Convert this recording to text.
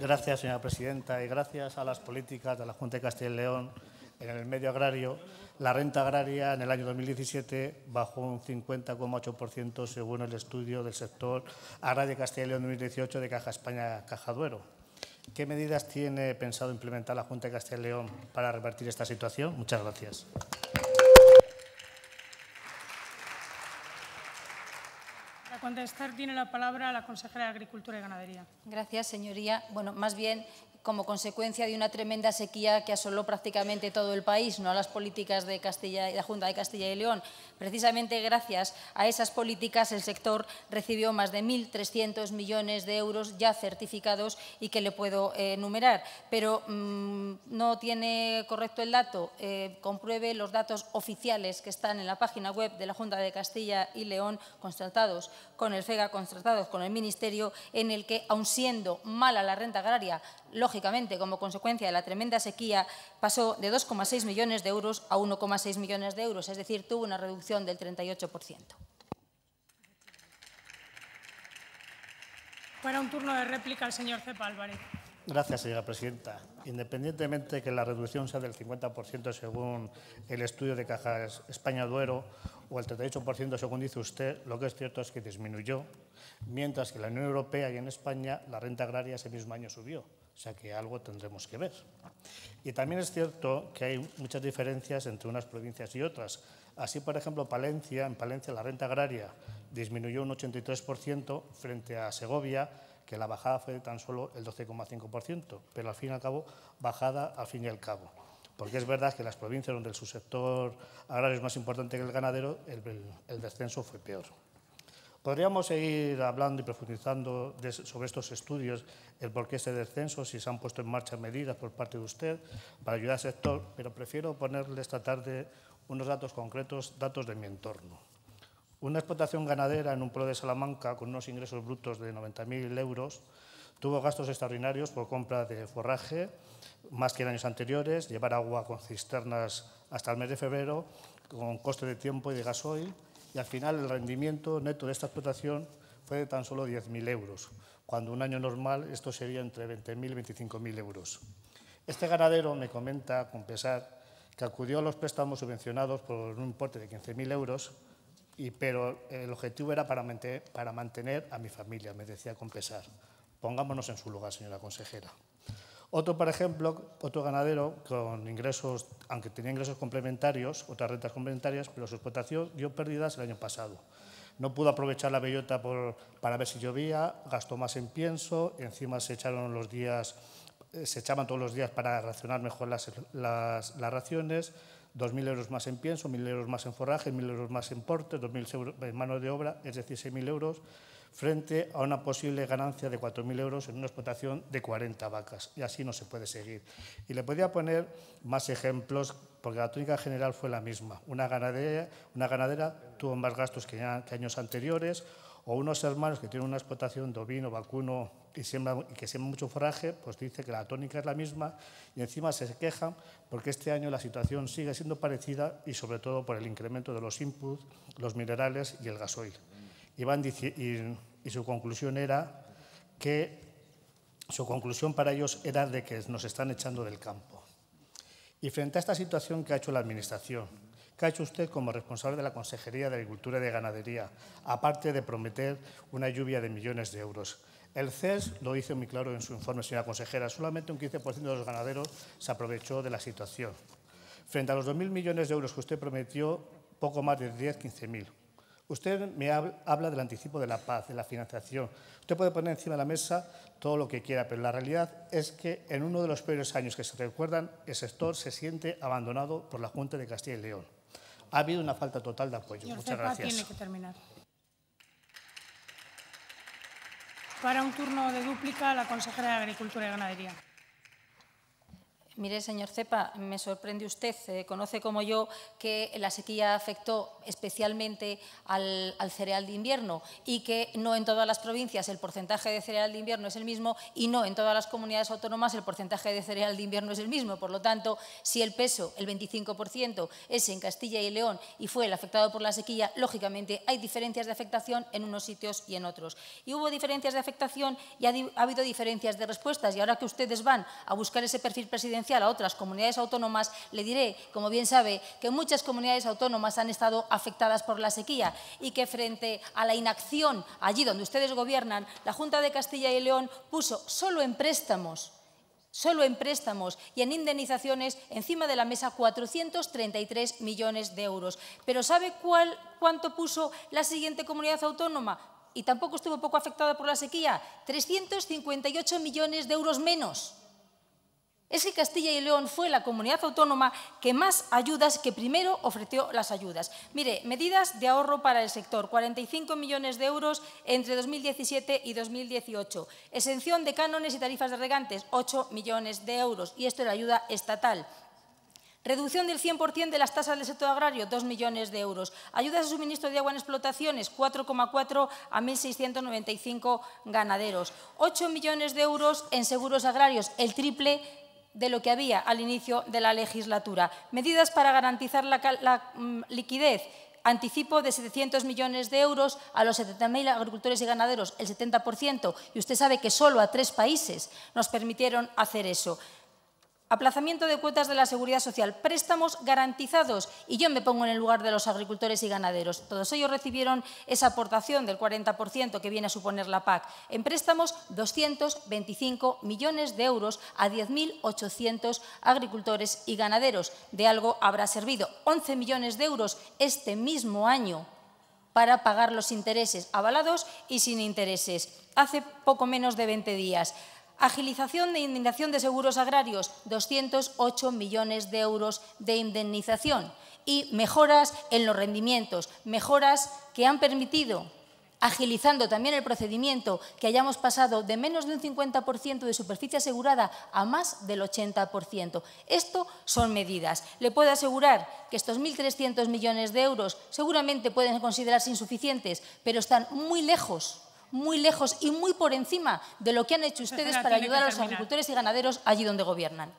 Gracias, señora presidenta, y gracias a las políticas de la Junta de Castilla y León en el medio agrario, la renta agraria en el año 2017 bajó un 50,8% según el estudio del sector agrario de Castilla y León 2018 de Caja España Caja Duero. ¿Qué medidas tiene pensado implementar la Junta de Castilla y León para revertir esta situación? Muchas gracias. contestar tiene la palabra la consejera de Agricultura y Ganadería. Gracias, señoría. Bueno, más bien como consecuencia de una tremenda sequía que asoló prácticamente todo el país, no a las políticas de, Castilla, y la Junta de Castilla y León. Precisamente gracias a esas políticas el sector recibió más de 1.300 millones de euros ya certificados y que le puedo eh, enumerar. Pero mm, no tiene correcto el dato. Eh, compruebe los datos oficiales que están en la página web de la Junta de Castilla y León, constatados con el FEGA, contratados con el Ministerio, en el que, aun siendo mala la renta agraria, lógicamente, como consecuencia de la tremenda sequía, pasó de 2,6 millones de euros a 1,6 millones de euros, es decir, tuvo una reducción del 38%. Para un turno de réplica el señor Cepa Álvarez. Gracias, señora presidenta. Independientemente de que la reducción sea del 50% según el estudio de Cajas España-Duero o el 38% según dice usted, lo que es cierto es que disminuyó, mientras que en la Unión Europea y en España la renta agraria ese mismo año subió. O sea que algo tendremos que ver. Y también es cierto que hay muchas diferencias entre unas provincias y otras. Así, por ejemplo, Palencia, en Palencia la renta agraria disminuyó un 83% frente a Segovia, que la bajada fue tan solo el 12,5%, pero al fin y al cabo, bajada al fin y al cabo. Porque es verdad que las provincias donde el subsector agrario es más importante que el ganadero, el descenso fue peor. Podríamos seguir hablando y profundizando sobre estos estudios, el porqué este descenso, si se han puesto en marcha medidas por parte de usted para ayudar al sector, pero prefiero ponerle esta tarde unos datos concretos, datos de mi entorno. Una explotación ganadera en un pueblo de Salamanca con unos ingresos brutos de 90.000 euros tuvo gastos extraordinarios por compra de forraje, más que en años anteriores, llevar agua con cisternas hasta el mes de febrero, con coste de tiempo y de gasoil, y al final el rendimiento neto de esta explotación fue de tan solo 10.000 euros, cuando un año normal esto sería entre 20.000 y 25.000 euros. Este ganadero me comenta con pesar que acudió a los préstamos subvencionados por un importe de 15.000 euros, y, pero el objetivo era para mantener a mi familia, me decía con pesar. Pongámonos en su lugar, señora consejera. Otro, por ejemplo, otro ganadero con ingresos, aunque tenía ingresos complementarios, otras rentas complementarias, pero su explotación dio pérdidas el año pasado. No pudo aprovechar la bellota por, para ver si llovía, gastó más en pienso, encima se echaron los días, eh, se echaban todos los días para racionar mejor las, las, las raciones, 2.000 euros más en pienso, 1.000 euros más en forraje, 1.000 euros más en portes, 2.000 euros en mano de obra, es decir, 6.000 euros frente a una posible ganancia de 4.000 euros en una explotación de 40 vacas. Y así no se puede seguir. Y le podría poner más ejemplos, porque la tónica general fue la misma. Una ganadera, una ganadera tuvo más gastos que, años anteriores, o unos hermanos que tienen una explotación de ovino, vacuno y que siembra mucho forraje, pues dice que la tónica es la misma y encima se quejan porque este año la situación sigue siendo parecida y sobre todo por el incremento de los inputs, los minerales y el gasoil. Y, su conclusión era que su conclusión para ellos era de que nos están echando del campo. Y frente a esta situación que ha hecho la Administración, ¿qué ha hecho usted como responsable de la Consejería de Agricultura y de Ganadería, aparte de prometer una lluvia de millones de euros? El CES lo dice muy claro en su informe, señora consejera, solamente un 15% de los ganaderos se aprovechó de la situación. Frente a los 2.000 millones de euros que usted prometió, poco más de 10, 15.000. Usted me habla del anticipo de la paz, de la financiación. Usted puede poner encima de la mesa todo lo que quiera, pero la realidad es que en uno de los peores años que se recuerdan, el sector se siente abandonado por la Junta de Castilla y León. Ha habido una falta total de apoyo. Muchas gracias. que terminar. Para un turno de dúplica, la consejera de Agricultura y Ganadería. Mire, señor Cepa, me sorprende usted. Eh, conoce como yo que la sequía afectó especialmente al, cereal de invierno y que no en todas las provincias el porcentaje de cereal de invierno es el mismo y no en todas las comunidades autónomas el porcentaje de cereal de invierno es el mismo. Por lo tanto, si el peso, el 25%, es en Castilla y León y fue el afectado por la sequía, lógicamente hay diferencias de afectación en unos sitios y en otros. Y hubo diferencias de afectación y ha, ha habido diferencias de respuestas. Y ahora que ustedes van a buscar ese perfil presidencial, a otras comunidades autónomas, le diré, como bien sabe, que muchas comunidades autónomas han estado afectadas por la sequía y que frente a la inacción allí donde ustedes gobiernan, la Junta de Castilla y León puso solo en préstamos solo en préstamos y en indemnizaciones, encima de la mesa 433 millones de euros. Pero ¿sabe cuál, cuánto puso la siguiente comunidad autónoma? Y tampoco estuvo poco afectada por la sequía. 358 millones de euros menos es que Castilla y León fue la comunidad autónoma que más ayudas, que primero ofreció las ayudas. Mire, medidas de ahorro para el sector, 45 millones de euros entre 2017 y 2018. Exención de cánones y tarifas de regantes, 8 millones de euros. Y esto era ayuda estatal. Reducción del 100% de las tasas del sector agrario, 2 millones de euros. Ayudas de suministro de agua en explotaciones, 4,4 a 1.695 ganaderos. 8 millones de euros en seguros agrarios, el triple de lo que había al inicio de la legislatura. Medidas para garantizar la, mm, liquidez anticipo de 700 millones de euros a los 70.000 agricultores y ganaderos, el 70%, y usted sabe que solo a tres países nos permitieron hacer eso aplazamiento de cuotas de la seguridad social, préstamos garantizados. Y yo me pongo en el lugar de los agricultores y ganaderos. Todos ellos recibieron esa aportación del 40% que viene a suponer la PAC. En préstamos, 225 millones de euros a 10.800 agricultores y ganaderos. De algo habrá servido. 11 millones de euros este mismo año para pagar los intereses avalados y sin intereses. Hace poco menos de 20 días. Agilización de indemnización de seguros agrarios, 208 millones de euros de indemnización y mejoras en los rendimientos, mejoras que han permitido, agilizando también el procedimiento, que hayamos pasado de menos de un 50% de superficie asegurada a más del 80%. Esto son medidas. Le puedo asegurar que estos 1.300 millones de euros seguramente pueden considerarse insuficientes, pero están muy lejos muy lejos y muy por encima de lo que han hecho ustedes para ayudar a los agricultores y ganaderos allí donde gobiernan.